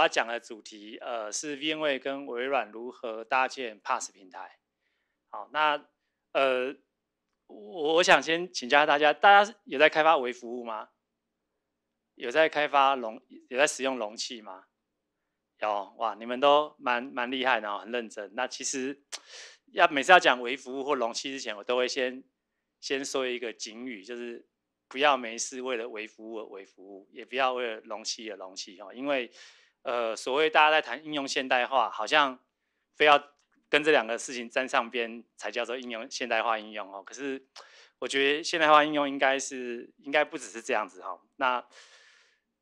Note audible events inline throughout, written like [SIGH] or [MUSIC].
他讲的主题，呃，是因为跟微软如何搭建 Pass 平台。好，那呃，我我想先请教大家，大家有在开发微服务吗？有在开发容，有在使用容器吗？有哇，你们都蛮蛮厉害，的，很认真。那其实要每次要讲微服务或容器之前，我都会先先说一个警语，就是不要没事为了微服务而微服务，也不要为了容器而容器哈，因为。呃，所谓大家在谈应用现代化，好像非要跟这两个事情沾上边才叫做应用现代化应用哦。可是我觉得现代化应用应该是应该不只是这样子哈。那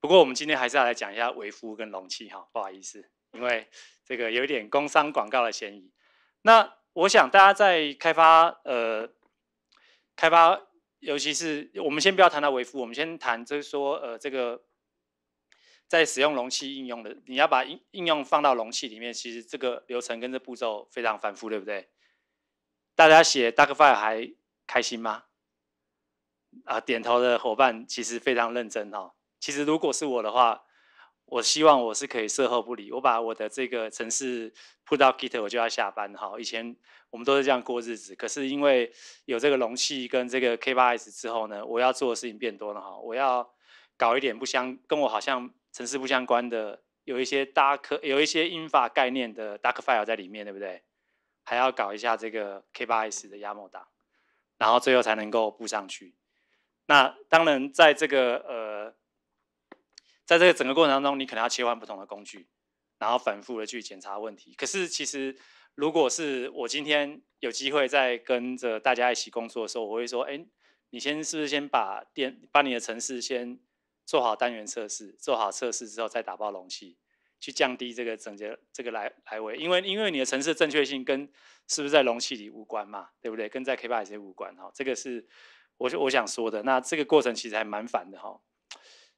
不过我们今天还是要来讲一下维夫跟容器哈，不好意思，因为这个有点工商广告的嫌疑。那我想大家在开发呃开发，尤其是我们先不要谈到维夫，我们先谈就是说呃这个。在使用容器应用的，你要把应应用放到容器里面，其实这个流程跟这步骤非常繁复，对不对？大家写 Dockerfile 开心吗？啊，点头的伙伴其实非常认真哈。其实如果是我的话，我希望我是可以事后不理，我把我的这个程式 p u 到 Git，我就要下班哈。以前我们都是这样过日子，可是因为有这个容器跟这个 K8s 之后呢，我要做的事情变多了哈。我要搞一点不相跟我好像。城市不相关的，有一些 d 科，k 有一些英法概念的 duck file 在里面，对不对？还要搞一下这个 K 八 S 的压模档，然后最后才能够布上去。那当然，在这个呃，在这个整个过程当中，你可能要切换不同的工具，然后反复的去检查问题。可是其实，如果是我今天有机会在跟着大家一起工作的时候，我会说：哎，你先是不是先把电把你的城市先。做好单元测试，做好测试之后再打包容器，去降低这个整洁这个来来回，因为因为你的程式正确性跟是不是在容器里无关嘛，对不对？跟在 k u b e r n e s 无关哈，这个是，我我想说的。那这个过程其实还蛮烦的哈，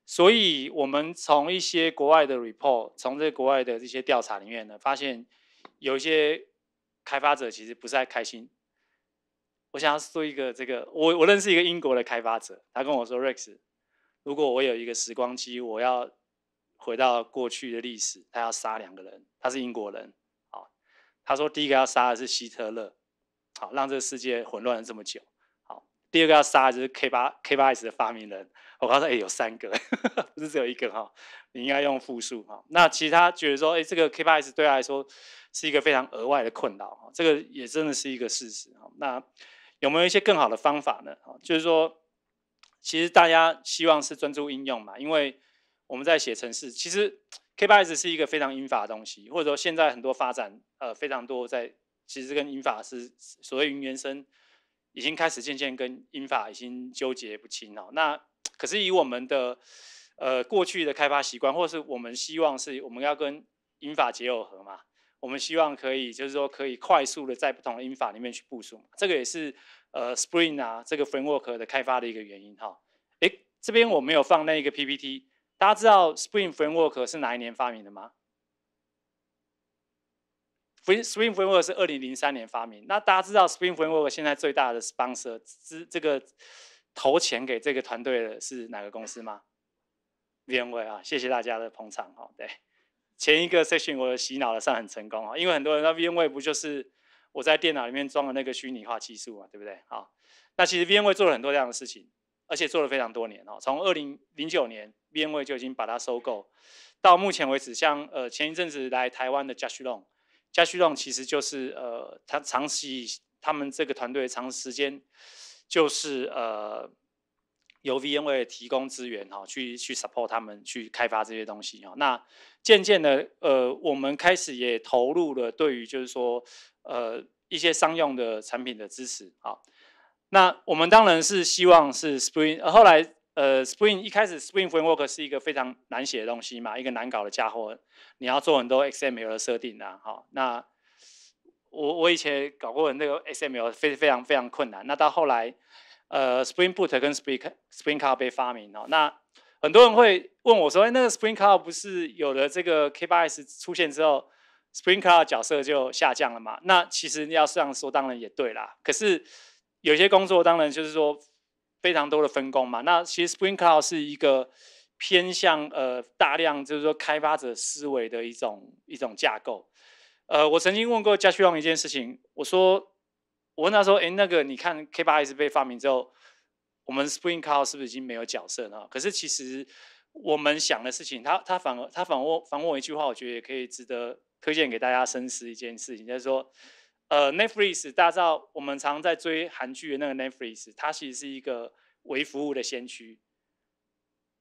所以我们从一些国外的 report，从这国外的这些调查里面呢，发现有一些开发者其实不是太开心。我想要说一个这个，我我认识一个英国的开发者，他跟我说 Rex。如果我有一个时光机，我要回到过去的历史，他要杀两个人，他是英国人，好，他说第一个要杀的是希特勒，好，让这个世界混乱了这么久，好，第二个要杀就是 K 八 K 八 S 的发明人，我刚才哎有三个，[LAUGHS] 不是只有一个哈，你应该用复数哈，那其他觉得说哎这个 K 八 S 对他来说是一个非常额外的困扰哈，这个也真的是一个事实哈，那有没有一些更好的方法呢？哈，就是说。其实大家希望是专注应用嘛，因为我们在写程式。其实 [TSK] k 8 s 是一个非常英法的东西，或者说现在很多发展呃非常多在，其实跟英法是所谓云原生，已经开始渐渐跟英法已经纠结不清了。那 [TSK] 可是以我们的呃过去的开发习惯，或是我们希望是我们要跟英法结耦合嘛，我们希望可以就是说可以快速的在不同的英法里面去部署，这个也是。呃，Spring 啊，这个 framework 的开发的一个原因哈。哎，这边我没有放那一个 PPT。大家知道 Spring framework 是哪一年发明的吗？Spring framework 是二零零三年发明。那大家知道 Spring framework 现在最大的 sponsor，资这个投钱给这个团队的是哪个公司吗？VMware 啊，谢谢大家的捧场哈。对，前一个 session 我洗脑的算很成功啊，因为很多人那 VMware 不就是。我在电脑里面装了那个虚拟化技术嘛，对不对？好，那其实 v n v 做了很多这样的事情，而且做了非常多年哦。从二零零九年 v n v 就已经把它收购，到目前为止，像呃前一阵子来台湾的嘉许隆，嘉许隆其实就是呃他长期他们这个团队长时间就是呃。由 V N 为提供资源哈，去去 support 他们去开发这些东西哈。那渐渐的，呃，我们开始也投入了对于就是说，呃，一些商用的产品的支持。好，那我们当然是希望是 Spring。后来，呃，Spring 一开始 Spring Framework 是一个非常难写的东西嘛，一个难搞的家伙。你要做很多 XML 的设定啊，好，那我我以前搞过那个 XML，非非常非常困难。那到后来。呃，Spring Boot 跟 Spring Spring Cloud 被发明哦。那很多人会问我说：“哎，那个 Spring Cloud 不是有了这个 K 八 S 出现之后，Spring Cloud 角色就下降了嘛？”那其实要这样说，当然也对啦。可是有些工作，当然就是说非常多的分工嘛。那其实 Spring Cloud 是一个偏向呃大量就是说开发者思维的一种一种架构。呃，我曾经问过嘉旭旺一件事情，我说。我问他说：“哎，那个，你看 K 八 S 被发明之后，我们 Spring c l l 是不是已经没有角色了？可是其实我们想的事情，他他反而他反问反问我一句话，我觉得也可以值得推荐给大家深思一件事情，就是说，呃，Netflix 大家知道，我们常在追韩剧的那个 Netflix，它其实是一个微服务的先驱。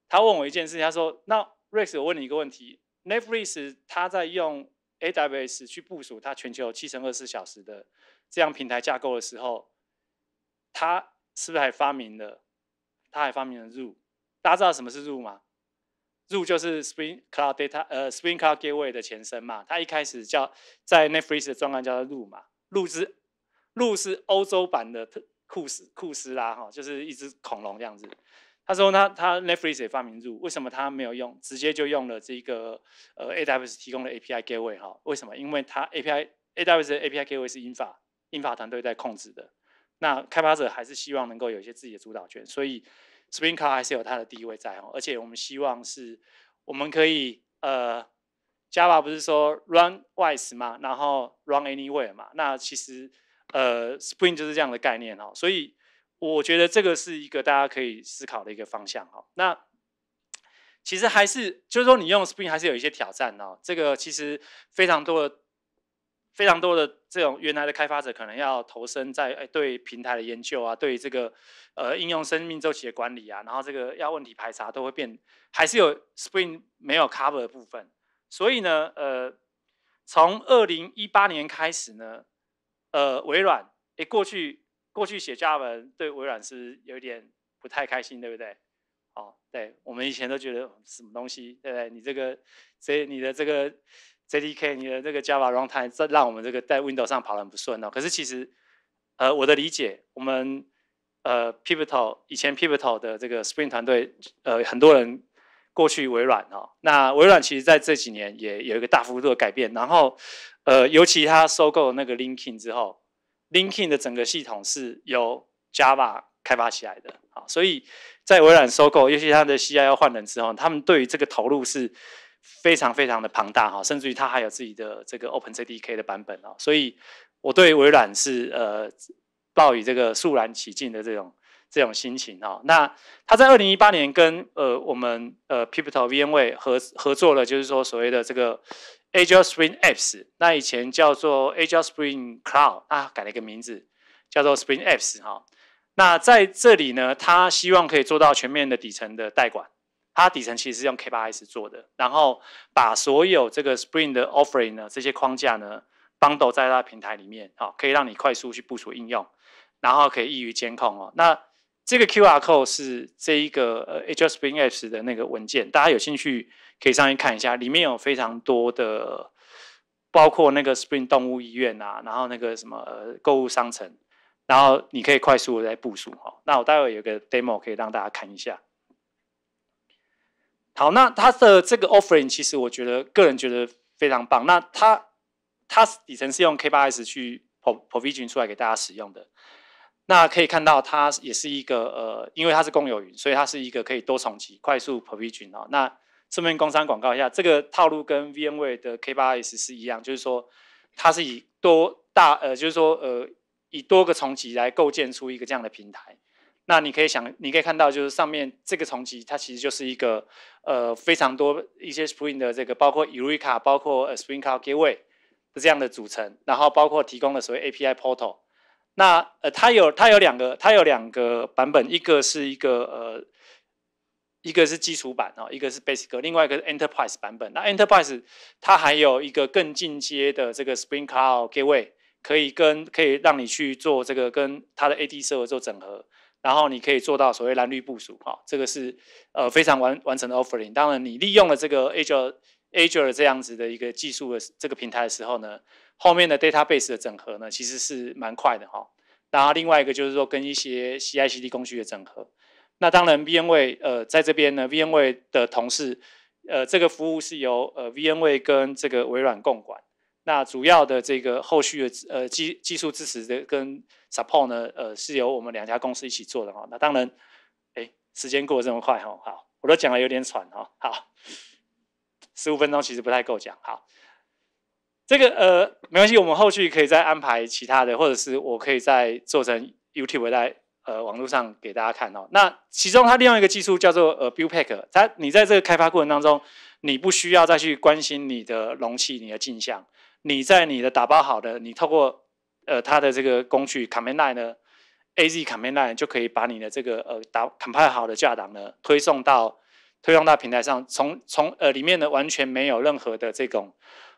他问我一件事，情，他说：那 Rex，我问你一个问题，Netflix 他在用 AWS 去部署它全球七乘二十四小时的。”这样平台架构的时候，他是不是还发明了？他还发明了 Zoo，大家知道什么是 Zoo 吗？Zoo 就是 Spring Cloud Data，呃，Spring Cloud Gateway 的前身嘛。他一开始叫在 Netflix 的专栏叫 Zoo 嘛。Zoo 是 Zoo 是欧洲版的库斯库斯拉哈，就是一只恐龙这样子。他说他他 Netflix 发明 Zoo，为什么他没有用？直接就用了这个呃 AWS 提供的 API Gateway 哈？为什么？因为他 API AWS 的 API Gateway 是英法。英法团队在控制的，那开发者还是希望能够有一些自己的主导权，所以 Spring c a r 还是有它的地位在哦。而且我们希望是，我们可以呃，Java 不是说 run w i s e 嘛，然后 run anywhere 嘛？那其实呃，Spring 就是这样的概念哦。所以我觉得这个是一个大家可以思考的一个方向哈。那其实还是就是说你用 Spring 还是有一些挑战哦。这个其实非常多的。非常多的这种原来的开发者可能要投身在对平台的研究啊，对这个呃应用生命周期的管理啊，然后这个要问题排查都会变，还是有 Spring 没有 Cover 的部分。所以呢，呃，从二零一八年开始呢，呃，微软，哎，过去过去写家文对微软是有点不太开心，对不对？哦，对我们以前都觉得什么东西，对不对？你这个，所以你的这个。JDK 你的这个 Java runtime 在让我们这个在 Windows 上跑得很不顺哦。可是其实，呃，我的理解，我们呃 Pivotal 以前 Pivotal 的这个 Spring 团队，呃，很多人过去微软哦。那微软其实在这几年也有一个大幅度的改变。然后，呃，尤其他收购那个 l i n k i n 之后 l i n k i n 的整个系统是由 Java 开发起来的啊。所以在微软收购，尤其它的 CI 要换人之后，他们对于这个投入是。非常非常的庞大哈，甚至于它还有自己的这个 Open JDK 的版本哦，所以我对微软是呃抱以这个肃然起敬的这种这种心情啊。那它在二零一八年跟呃我们呃 p e o a l V M V 合合作了，就是说所谓的这个 Azure Spring Apps，那以前叫做 Azure Spring Cloud，啊改了一个名字叫做 Spring Apps 哈。那在这里呢，他希望可以做到全面的底层的代管。它底层其实是用 K 八 S 做的，然后把所有这个 Spring 的 Offering 呢，这些框架呢 Bundle 在它的平台里面，好，可以让你快速去部署应用，然后可以易于监控哦。那这个 QR Code 是这一个呃 H Spring Apps 的那个文件，大家有兴趣可以上去看一下，里面有非常多的，包括那个 Spring 动物医院啊，然后那个什么呃、购物商城，然后你可以快速的在部署哈。那我待会有个 Demo 可以让大家看一下。好，那它的这个 offering，其实我觉得个人觉得非常棒。那它它底层是用 K8s 去 provision 出来给大家使用的。那可以看到，它也是一个呃，因为它是公有云，所以它是一个可以多重启、快速 provision 哦。那顺便工商广告一下，这个套路跟 VMware 的 K8s 是一样，就是说它是以多大呃，就是说呃，以多个重启来构建出一个这样的平台。那你可以想，你可以看到，就是上面这个重启，它其实就是一个呃非常多一些 Spring 的这个，包括 Eureka，包括 Spring Cloud Gateway 的这样的组成，然后包括提供了所谓 API Portal。那呃，它有它有两个，它有两个版本，一个是一个呃，一个是基础版啊，一个是 Basic，另外一个是 Enterprise 版本。那 Enterprise 它还有一个更进阶的这个 Spring Cloud Gateway，可以跟可以让你去做这个跟它的 AD 设和做整合。然后你可以做到所谓蓝绿部署，哈，这个是呃非常完完成的 offering。当然，你利用了这个 Azure Azure 这样子的一个技术的这个平台的时候呢，后面的 database 的整合呢，其实是蛮快的，哈。然后另外一个就是说跟一些 CI/CD 工具的整合。那当然，VnV 呃在这边呢，VnV 的同事，呃这个服务是由呃 VnV 跟这个微软共管。那主要的这个后续的呃技技术支持的跟 support 呢，呃，是由我们两家公司一起做的哈。那当然，哎，时间过得这么快哈，好，我都讲的有点喘哈。好，十五分钟其实不太够讲。好，这个呃没关系，我们后续可以再安排其他的，或者是我可以再做成 YouTube 在呃网络上给大家看哦。那其中它利用一个技术叫做呃 Buildpack，它你在这个开发过程当中，你不需要再去关心你的容器、你的镜像。你在你的打包好的，你透过呃它的这个工具 c a m l i n e 呢，AZ c a m l i n e 就可以把你的这个呃打 compile 好的架档呢推送到推送到平台上，从从呃里面呢完全没有任何的这种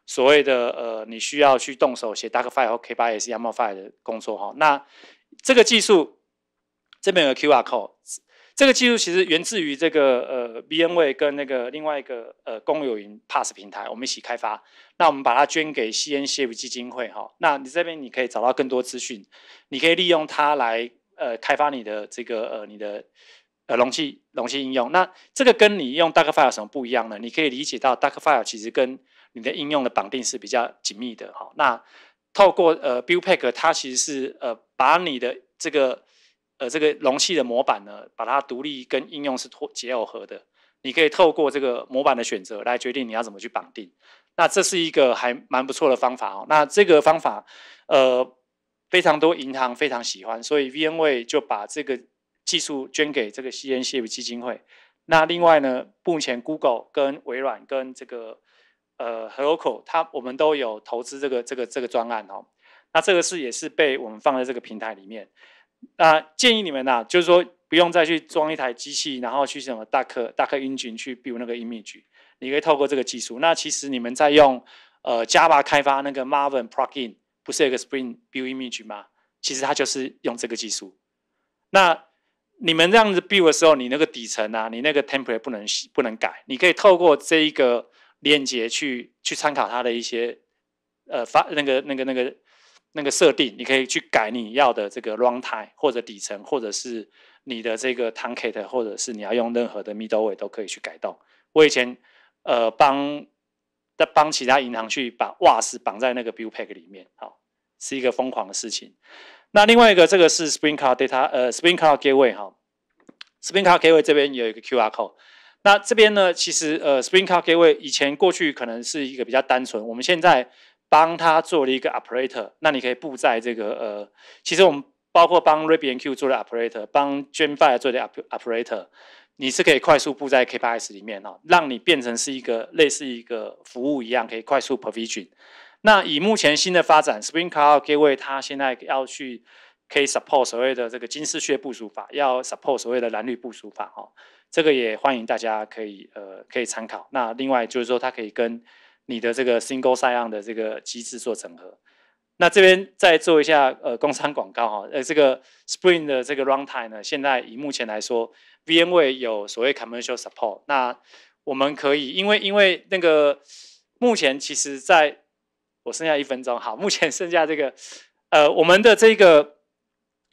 所谓的呃你需要去动手写 d a r k f i l e 或 K8s YAML file 的工作哈。那这个技术这边有个 QR code。这个技术其实源自于这个呃，Bnwe 跟那个另外一个呃公有云 Pass 平台，我们一起开发。那我们把它捐给 CNCF 基金会哈。那你这边你可以找到更多资讯，你可以利用它来呃开发你的这个呃你的呃容器容器应用。那这个跟你用 Duckfile 有什么不一样呢？你可以理解到 Duckfile 其实跟你的应用的绑定是比较紧密的哈。那透过呃 buildpack，它其实是呃把你的这个。呃，这个容器的模板呢，把它独立跟应用是脱解耦合的。你可以透过这个模板的选择来决定你要怎么去绑定。那这是一个还蛮不错的方法哦。那这个方法，呃，非常多银行非常喜欢，所以 Vn Way 就把这个技术捐给这个 CNCF 基金会。那另外呢，目前 Google 跟微软跟这个呃 h e r o k o 它我们都有投资这个这个这个专案哦。那这个是也是被我们放在这个平台里面。那建议你们呐，就是说不用再去装一台机器，然后去什么大客大客英擎去 build 那个 image，你可以透过这个技术。那其实你们在用呃 Java 开发那个 Maven plugin，不是有个 Spring build image 吗？其实它就是用这个技术。那你们这样子 build 的时候，你那个底层啊，你那个 template 不能不能改，你可以透过这一个链接去去参考它的一些呃发那个那个那个。那个设定，你可以去改你要的这个 runtime，或者底层，或者是你的这个 tanket，或者是你要用任何的 middleware 都可以去改动。我以前呃帮在帮其他银行去把 WAS 绑在那个 buildpack 里面，好，是一个疯狂的事情。那另外一个，这个是 Spring Cloud Data，呃，Spring Cloud Gateway 哈，Spring Cloud Gateway 这边有一个 QR code。那这边呢，其实呃，Spring Cloud Gateway 以前过去可能是一个比较单纯，我们现在。帮他做了一个 operator，那你可以布在这个呃，其实我们包括帮 r a b b o n Q 做的 operator，帮 Gemfire 做的 operator，你是可以快速布在 K8s 里面哈，让你变成是一个类似一个服务一样，可以快速 provision。那以目前新的发展，Spring Cloud Gateway 它现在要去可以 support 所谓的这个金丝雀部署法，要 support 所谓的蓝绿部署法哈，这个也欢迎大家可以呃可以参考。那另外就是说，它可以跟你的这个 single sign on 的这个机制做整合，那这边再做一下呃，工商广告哈，呃，这个 Spring 的这个 runtime 呢，现在以目前来说，VM 位有所谓 commercial support，那我们可以因为因为那个目前其实在我剩下一分钟，好，目前剩下这个呃，我们的这个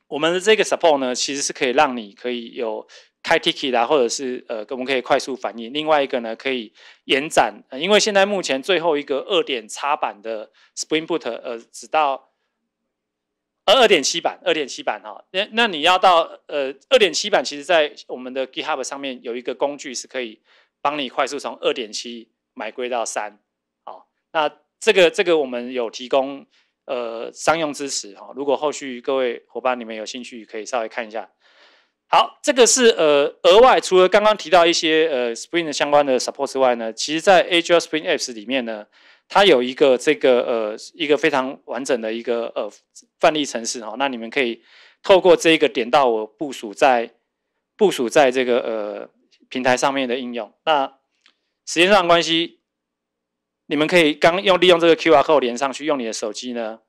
我们的这个 support 呢，其实是可以让你可以有。开 ticket 啦，或者是呃，我们可以快速反应。另外一个呢，可以延展，因为现在目前最后一个二点插版的 Spring Boot，呃，只到呃二点七版，二点七版哈。那那你要到呃二点七版，其实，在我们的 GitHub 上面有一个工具是可以帮你快速从二点七买归到三。好，那这个这个我们有提供呃商用支持哈。如果后续各位伙伴你们有兴趣，可以稍微看一下。好，这个是呃额外除了刚刚提到一些呃 Spring 的相关的 support 之外呢，其实，在 Azure Spring Apps 里面呢，它有一个这个呃一个非常完整的一个呃范例程式哈，那你们可以透过这一个点到我部署在部署在这个呃平台上面的应用。那时间上关系，你们可以刚用利用这个 QR code 连上去，用你的手机呢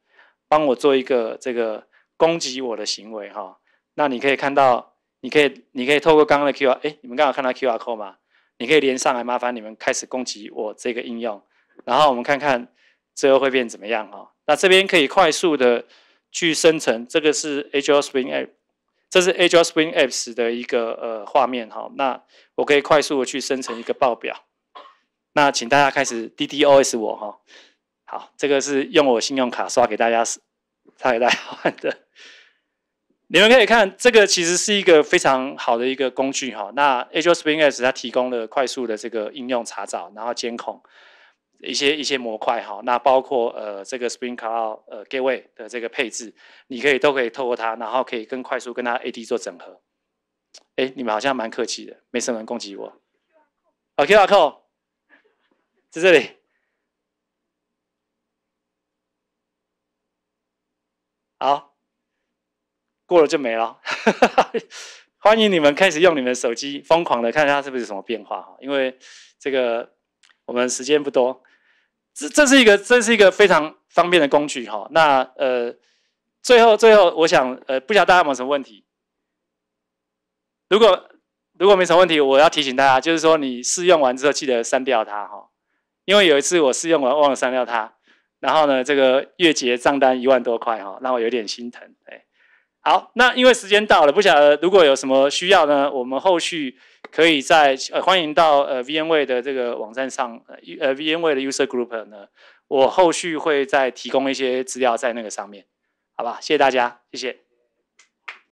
帮我做一个这个攻击我的行为哈，那你可以看到。你可以，你可以透过刚刚的 QR，哎，你们刚好看到 QR code 吗？你可以连上来，麻烦你们开始攻击我这个应用，然后我们看看最后会变怎么样哦。那这边可以快速的去生成，这个是 Azure Spring Apps，这是 Azure Spring Apps 的一个呃画面哈。那我可以快速的去生成一个报表，那请大家开始 DDoS 我哈。好，这个是用我信用卡刷给大家刷给大家换的。你们可以看，这个其实是一个非常好的一个工具哈。那 Azure Spring a s 它提供了快速的这个应用查找，然后监控一些一些模块哈。那包括呃这个 Spring Cloud 呃 Gateway 的这个配置，你可以都可以透过它，然后可以更快速跟它 AD 做整合。哎，你们好像蛮客气的，没什么攻击我。好，Q&A 在这里。好。过了就没了，[LAUGHS] 欢迎你们开始用你们手机疯狂的看一下是不是有什么变化哈，因为这个我们时间不多，这这是一个这是一个非常方便的工具哈。那呃，最后最后我想呃，不晓得大家有没什么问题。如果如果没什么问题，我要提醒大家，就是说你试用完之后记得删掉它哈，因为有一次我试用完忘了删掉它，然后呢这个月结账单一万多块哈，让我有点心疼哎。好，那因为时间到了，不晓得如果有什么需要呢，我们后续可以在呃欢迎到呃 V N Way 的这个网站上，呃 V N Way 的 User Group 呢，我后续会再提供一些资料在那个上面，好吧，谢谢大家，谢谢。